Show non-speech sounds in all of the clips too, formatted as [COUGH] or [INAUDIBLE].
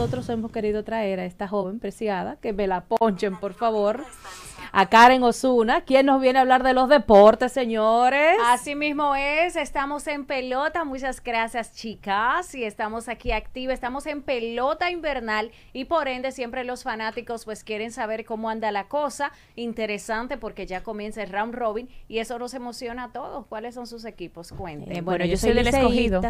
nosotros hemos querido traer a esta joven preciada, que me la ponchen, por favor, a Karen Osuna, quien nos viene a hablar de los deportes, señores. Así mismo es, estamos en pelota, muchas gracias, chicas, y estamos aquí activas, estamos en pelota invernal, y por ende siempre los fanáticos pues quieren saber cómo anda la cosa, interesante porque ya comienza el round robin, y eso nos emociona a todos, cuáles son sus equipos, eh, Cuente bueno, yo, soy el escogido.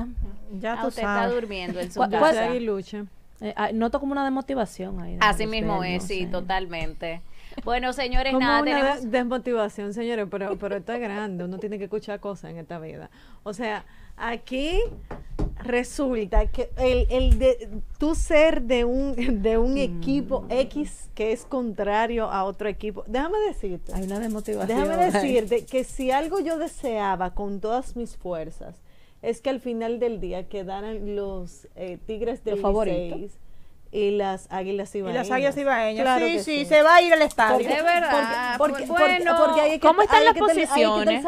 Ya ah, tú sabes. está durmiendo en su casa. lucha. Eh, ah, noto como una desmotivación ahí. Así mismo es, sí, totalmente. Bueno, señores, como nada, una desmotivación, señores, pero, pero esto es grande, uno tiene que escuchar cosas en esta vida. O sea, aquí resulta que el, el de tú ser de un de un mm. equipo X que es contrario a otro equipo, déjame decirte. Hay una desmotivación. Déjame decirte que si algo yo deseaba con todas mis fuerzas es que al final del día quedaran los eh, Tigres de los y las águilas ibaeñas. Y las sí, sí, se va a ir al estadio. Porque, verdad. Pues, ¿Cómo están las posiciones?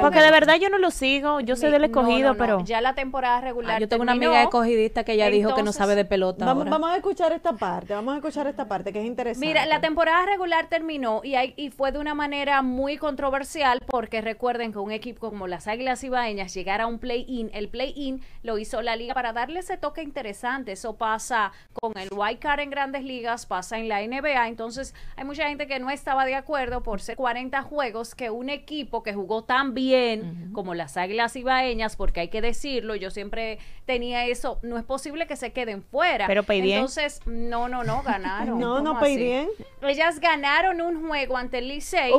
porque de verdad yo no lo sigo, yo soy del escogido, pero... Ya la temporada regular ah, Yo tengo una amiga escogidista que ya dijo que no sabe de pelota vamos, vamos, a escuchar esta parte, vamos a escuchar esta parte que es interesante. Mira, la temporada regular terminó y, y fue de una manera muy controversial porque recuerden que un equipo como las águilas ibaeñas llegara a un play-in, el play-in lo hizo la liga para darle ese toque interesante, eso pasa con el white card en grandes ligas, pasa en la NBA. Entonces, hay mucha gente que no estaba de acuerdo por ser 40 juegos que un equipo que jugó tan bien como las Águilas Ibaeñas, porque hay que decirlo, yo siempre tenía eso, no es posible que se queden fuera. Pero Entonces, no, no, no, ganaron. [LAUGHS] no, no, bien. Ellas ganaron un juego ante el Licey.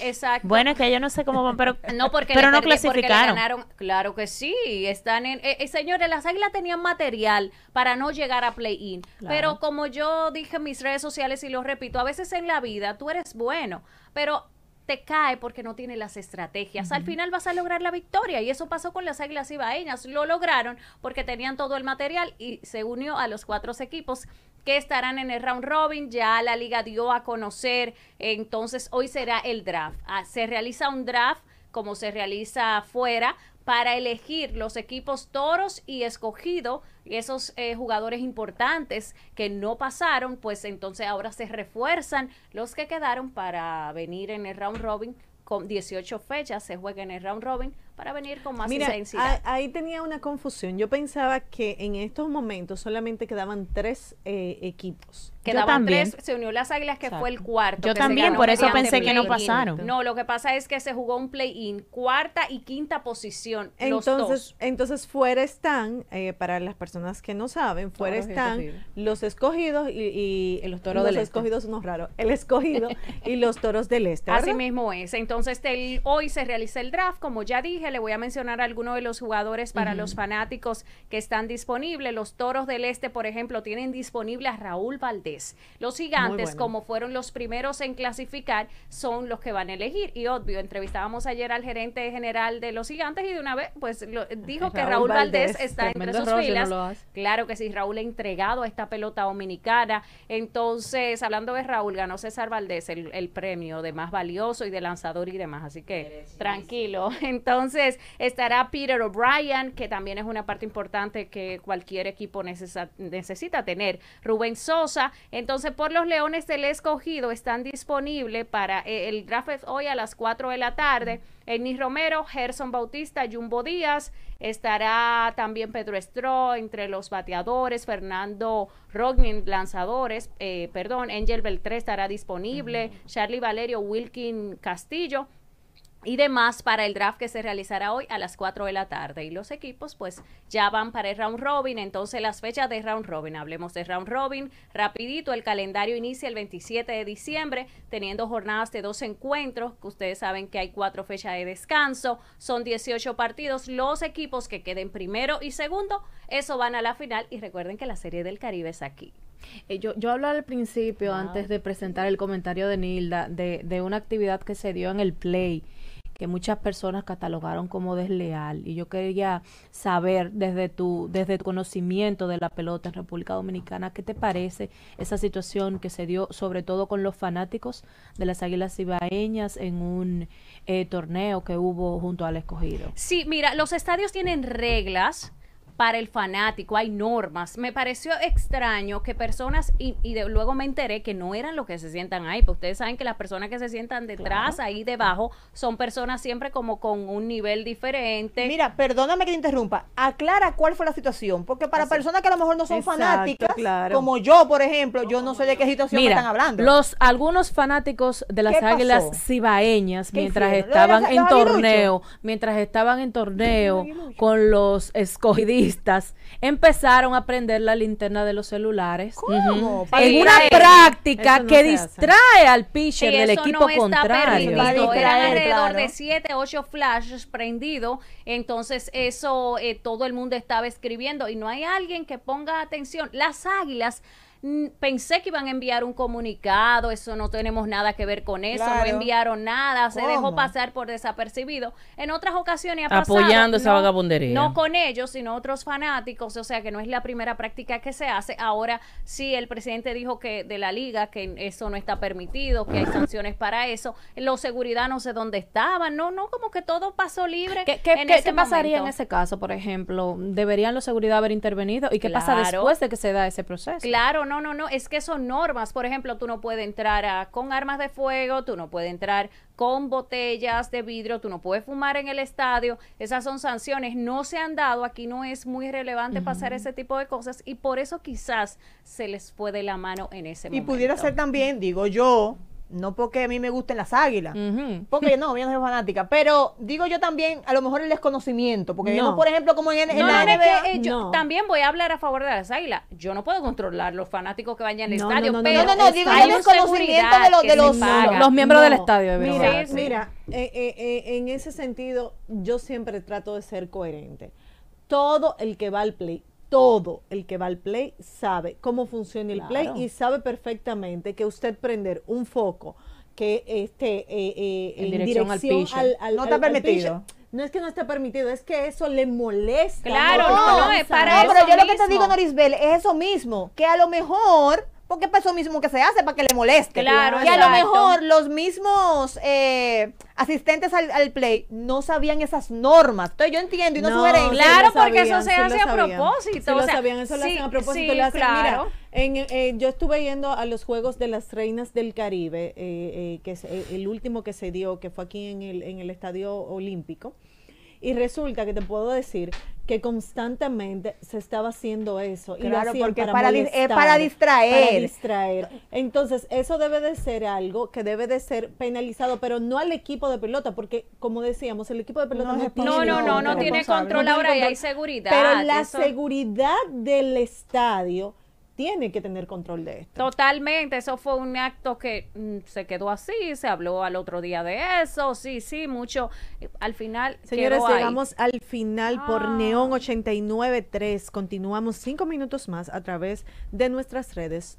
exacto. Bueno, es que yo no sé cómo van, pero [LAUGHS] no, porque pero no clasificaron. claro que sí, están en... Eh, eh, señores, las Águilas tenían material para no llegar a play-in pero como yo dije en mis redes sociales y lo repito, a veces en la vida tú eres bueno, pero te cae porque no tiene las estrategias. Al final vas a lograr la victoria y eso pasó con las Águilas Ibaeñas. Lo lograron porque tenían todo el material y se unió a los cuatro equipos que estarán en el round robin. Ya la liga dio a conocer, entonces hoy será el draft. Ah, se realiza un draft como se realiza afuera para elegir los equipos toros y escogido, esos eh, jugadores importantes que no pasaron, pues entonces ahora se refuerzan los que quedaron para venir en el round robin con 18 fechas, se juega en el round robin para venir con más intensidad. ahí tenía una confusión. Yo pensaba que en estos momentos solamente quedaban tres eh, equipos. Quedaban tres, se unió las Águilas, que fue el cuarto. Yo también, por eso pensé que no pasaron. No, lo que pasa es que se jugó un play-in, cuarta y quinta posición. Entonces, los dos. entonces fuera están, eh, para las personas que no saben, fuera están los escogidos y, los toros los este. escogidos este. el escogido [LAUGHS] y los toros del este. Así mismo es. Entonces, hoy se realiza el draft, como ya dije le voy a mencionar algunos de los jugadores para los fanáticos que están disponibles. Los Toros del Este, por ejemplo, tienen disponible a Raúl Valdés. Los Gigantes, como fueron los primeros en clasificar, son los que van a elegir. Y obvio, entrevistábamos ayer al gerente general de los Gigantes y de una vez, pues dijo que Raúl Valdés, está entre sus filas. claro que sí, Raúl ha entregado a esta pelota dominicana. Entonces, hablando de Raúl, ganó César Valdés el, el premio de más valioso y de lanzador y demás. Así que tranquilo. [LAUGHS] Entonces, estará Peter O'Brien, que también es una parte importante que cualquier equipo necesita, tener. Rubén Sosa. Entonces por los Leones del Escogido están disponibles para eh, el draft hoy a las 4 de la tarde. Ennis Romero, Gerson Bautista, Jumbo Díaz, estará también Pedro Estro entre los bateadores, Fernando Rognin, lanzadores, eh, perdón, Angel Beltré estará disponible, Charlie Valerio, Wilkin Castillo, y demás para el draft que se realizará hoy a las 4 de la tarde. Y los equipos pues ya van para el round robin, entonces las fechas de round robin, hablemos de round robin rapidito, el calendario inicia el 27 de diciembre teniendo jornadas de dos encuentros, que ustedes saben que hay cuatro fechas de descanso, son 18 partidos, los equipos que queden primero y segundo, eso van a la final y recuerden que la Serie del Caribe es aquí. Eh, yo, yo hablaba al principio, antes de presentar el comentario de Nilda, de, de una actividad que se dio en el Play que muchas personas catalogaron como desleal. Y yo quería saber desde tu, desde tu conocimiento de la pelota en República Dominicana, ¿qué te parece esa situación que se dio sobre todo con los fanáticos de las Águilas Ibaeñas en un eh, torneo que hubo junto al escogido? Sí, mira, los estadios tienen reglas para el fanático, hay normas. Me pareció extraño que personas, y, luego me enteré que no eran los que se sientan ahí, porque ustedes saben que las personas que se sientan detrás, ahí debajo, son personas siempre como con un nivel diferente. Mira, perdóname que te interrumpa, aclara cuál fue la situación, porque para personas que a lo mejor no son fanáticas, como yo, por ejemplo, yo no sé de qué situación están hablando. Los, algunos fanáticos de las águilas cibaeñas, mientras estaban en torneo, mientras estaban en torneo con los escogiditos, empezaron a prender la linterna de los celulares. En una práctica que distrae al pitcher del equipo contrario. Eran alrededor de 7, 8 flashes prendidos. Entonces, eso eh, todo el mundo estaba escribiendo y no hay alguien que ponga atención. Las águilas pensé que iban a enviar un comunicado, eso no tenemos nada que ver con eso, no enviaron nada, se dejó pasar por desapercibido. En otras ocasiones ha pasado, apoyando esa vagabundería. No con ellos, sino otros fanáticos, o sea que no es la primera práctica que se hace. Ahora si el presidente dijo que de la liga que eso no está permitido, que hay sanciones para eso. Los seguridad no sé dónde estaban, no, no, como que todo pasó libre. ¿Qué, qué, pasaría en ese caso, por ejemplo? ¿Deberían los seguridad haber intervenido? ¿Y qué pasa después de que se da ese proceso? Claro, no no, no, no, es que son normas. Por ejemplo, tú no puedes entrar a, con armas de fuego, tú no puedes entrar con botellas de vidrio, tú no puedes fumar en el estadio. Esas son sanciones, no se han dado, aquí no es muy relevante pasar ese tipo de cosas y por eso quizás se les fue de la mano en ese momento. Y pudiera ser también, digo yo, no porque a mí me gusten las águilas, porque no, yo no soy fanática, pero digo yo también, a lo mejor el desconocimiento, porque vemos, por ejemplo, como en, la NBA. Eh, yo también voy a hablar a favor de las águilas. Yo no puedo controlar los fanáticos que vayan al estadio, pero no, de, los, miembros del estadio. mira, mira eh, eh, en ese sentido, yo siempre trato de ser coherente. Todo el que va al play todo el que va al play sabe cómo funciona el play y sabe perfectamente que usted prender un foco que esté eh, eh, en, dirección, al, no está permitido. no es que no esté permitido, es que eso le molesta. Claro, no, no es para no, eso pero yo lo que te digo, Norisbel, es eso mismo, que a lo mejor porque es pues, eso mismo que se hace, para que le moleste. Claro, y a lo mejor los mismos eh, asistentes al, play no sabían esas normas. Entonces yo entiendo y no, no Claro, porque eso se hace a propósito. Sí lo sabían, eso lo hacen a propósito. mira, en, eh, yo estuve yendo a los Juegos de las Reinas del Caribe, eh, eh que es eh, el último que se dio, que fue aquí en el, en el Estadio Olímpico. Y resulta que te puedo decir que constantemente se estaba haciendo eso. y porque para, es para distraer. Para distraer. Entonces, eso debe de ser algo que debe de ser penalizado, pero no al equipo de pelota, porque como decíamos, el equipo de pelota no, no tiene, no, no, tiene control ahora y hay seguridad. Pero la seguridad del estadio tiene que tener control de esto. Totalmente, eso fue un acto que mm, se quedó así, se habló al otro día de eso, sí, sí, mucho. Eh, al final. Señores, llegamos al final por ah. Neón 89.3. Continuamos cinco minutos más a través de nuestras redes.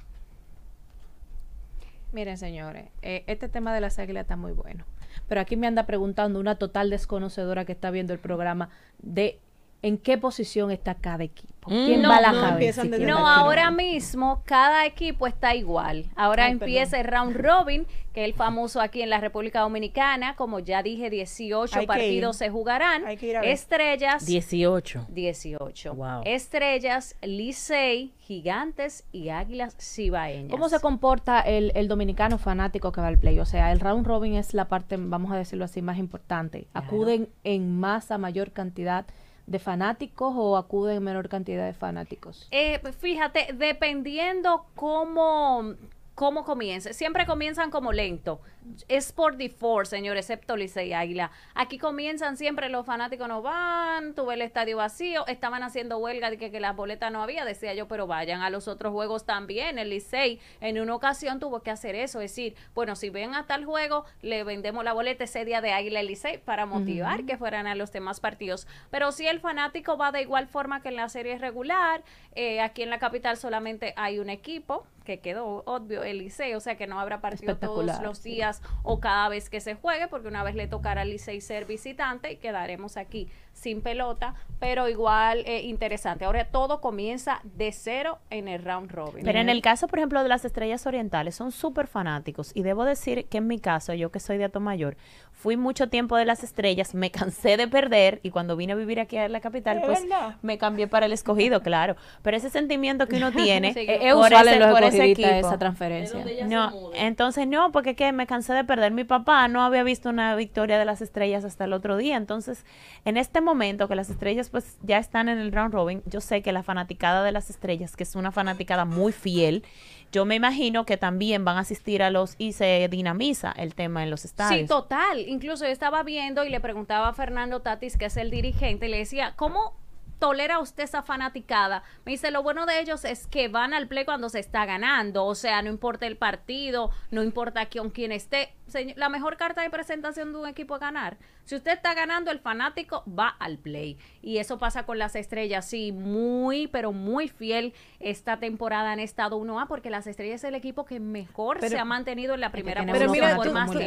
Miren, señores, eh, este tema de la águilas está muy bueno. Pero aquí me anda preguntando una total desconocedora que está viendo el programa de en qué posición está cada equipo. Mm, ¿Quién no, va a la No, ahora mismo cada equipo está igual. Ahora empieza el round robin, que es el famoso aquí en la República Dominicana. Como ya dije, 18 partidos se jugarán. Estrellas. 18. 18. Estrellas, Licey, Gigantes y Águilas Cibaeñas. ¿Cómo se comporta el, dominicano fanático que va al play? O sea, el round robin es la parte, vamos a decirlo así, más importante. Acuden en masa, mayor cantidad de fanáticos o acuden menor cantidad de fanáticos? Eh, pues fíjate, dependiendo cómo, cómo comience. Siempre comienzan como lento es por default, señor, excepto Licey Águila. Aquí comienzan siempre los fanáticos no van, tuve el estadio vacío, estaban haciendo huelga de que, las boletas no había, decía yo, pero vayan a los otros juegos también. El Licey en una ocasión tuvo que hacer eso, es decir, bueno, si ven hasta el juego, le vendemos la boleta ese día de Águila el Licey para motivar que fueran a los demás partidos. Pero si el fanático va de igual forma que en la serie regular, eh, aquí en la capital solamente hay un equipo, que quedó obvio, el Licey, o sea que no habrá partido todos los días o cada vez que se juegue, porque una vez le tocará al Licey ser visitante y quedaremos aquí sin pelota, pero igual eh, interesante. Ahora todo comienza de cero en el round robin. Pero en el caso, por ejemplo, de las estrellas orientales, son súper fanáticos y debo decir que en mi caso, yo que soy de mayor, fui mucho tiempo de las estrellas, me cansé de perder y cuando vine a vivir aquí a la capital, pues me cambié para el escogido, claro. Pero ese sentimiento que uno [LAUGHS] tiene es, usual por esa transferencia. No, entonces no, porque qué, me cansé de perder mi papá, no había visto una victoria de las estrellas hasta el otro día. Entonces, en este momento que las estrellas pues ya están en el round robin, yo sé que la fanaticada de las estrellas, que es una fanaticada muy fiel, yo me imagino que también van a asistir a los y se dinamiza el tema en los estadios. Sí, total. Incluso yo estaba viendo y le preguntaba a Fernando Tatis, que es el dirigente, le decía, ¿cómo tolera usted esa fanaticada? Me dice, lo bueno de ellos es que van al play cuando se está ganando, o sea, no importa el partido, no importa quién, quién esté. La mejor carta de presentación de un equipo es ganar. Si usted está ganando, el fanático va al play. Y eso pasa con las estrellas. Sí, muy, pero muy fiel esta temporada en estado 1A porque las estrellas es el equipo que mejor se ha mantenido en la primera Pero mira,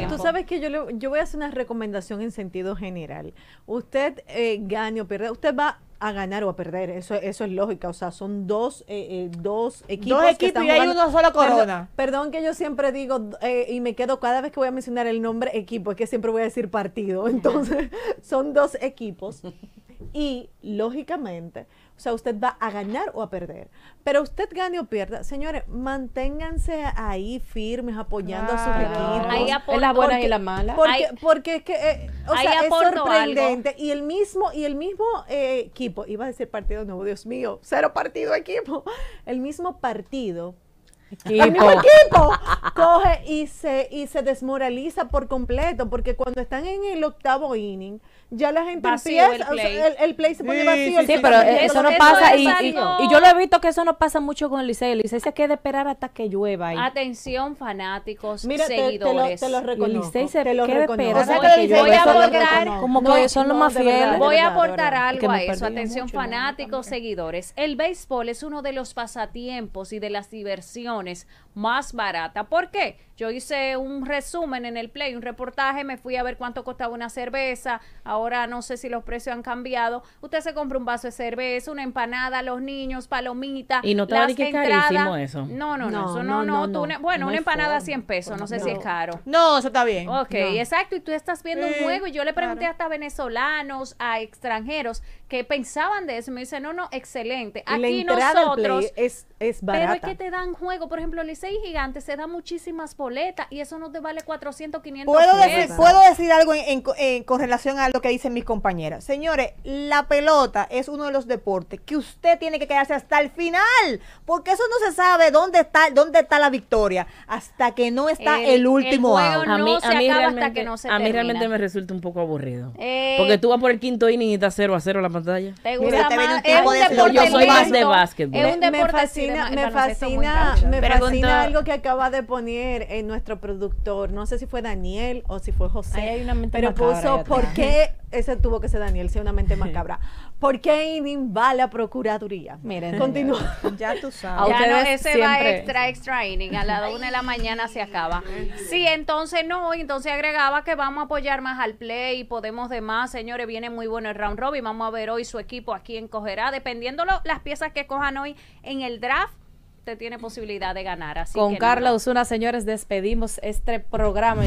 tú, sabes que yo, voy a hacer una recomendación en sentido general. Usted eh, gane o pierde, usted va a ganar o a perder. Eso, eso es lógica. O sea, son dos, eh, eh, dos equipos. Dos equipos y hay uno solo corona. Perdón, perdón que yo siempre digo, eh, y me quedo cada vez que voy a mencionar el nombre equipo, es que siempre voy a decir partido. [LAUGHS] Entonces, son dos equipos y lógicamente, o sea, usted va a ganar o a perder. Pero usted gane o pierda, señores, manténganse ahí firmes, apoyando a sus equipos. Ahí la buena y la mala. Porque, es que, eh, es sorprendente. Y el mismo, y el mismo eh, equipo, iba a decir partido nuevo, Dios mío, cero partido equipo. El mismo partido equipo. El mismo equipo coge y se, y se desmoraliza por completo, porque cuando están en el octavo inning, ya la gente empieza, el play. O sea, el, el play se pone sí, vacío. Sí, pero eso, no pasa, y, y, y, yo lo he visto que eso no pasa mucho con el Licey, el Licey se queda esperar hasta que llueva. Atención fanáticos, seguidores. Te, te, lo, te lo El Licey se queda esperar hasta que, voy a aportar, son los más fieles. voy a aportar algo a eso, atención fanáticos, seguidores. El béisbol es uno de los pasatiempos y de las diversiones más barata. ¿Por qué? Yo hice un resumen en el Play, un reportaje, me fui a ver cuánto costaba una cerveza, ahora no sé si los precios han cambiado. Usted se compra un vaso de cerveza, una empanada, los niños, palomita. Y no te las que es No, no, no, no, no, no, bueno, una empanada a 100 pesos, no sé si es caro. No, eso está bien. Ok, exacto, y tú estás viendo un eh, juego y yo le pregunté hasta venezolanos, a extranjeros, que pensaban de eso, me dice, no, no, excelente. Aquí nosotros... es, es barata. Pero es que te dan juego por ejemplo, el Licey Gigante se da muchísimas boletas y eso no te vale 400, 500 ¿Puedo Decir, Puedo decir algo en, con relación a lo que dicen mis compañeras. Señores, la pelota es uno de los deportes que usted tiene que quedarse hasta el final, porque eso no se sabe dónde está, dónde está la victoria hasta que no está el, último el a mí, realmente me resulta un poco aburrido. Eh, porque tú vas por el quinto inning y está 0 a cero la pantalla. Te gusta es yo soy más de básquetbol. Es un me fascina, algo que acaba de poner en nuestro productor. No sé si fue Daniel o si fue José. Hay una mente pero puso, ¿por qué? Ese tuvo que ser Daniel, sea una mente macabra. ¿Por qué Inning va a la Procuraduría? Miren. Continúa. Ya, tú sabes. Ya no, ese va extra, extra inning. A las 1 de la mañana se acaba. Sí, entonces no. Entonces agregaba que vamos a apoyar más al play. Y Podemos demás. Señores, viene muy bueno el round robin. Vamos a ver hoy su equipo a quién Cogerá. Dependiendo las piezas que cojan hoy en el draft usted tiene posibilidad de ganar. Con Carla Osuna, señores, despedimos este programa.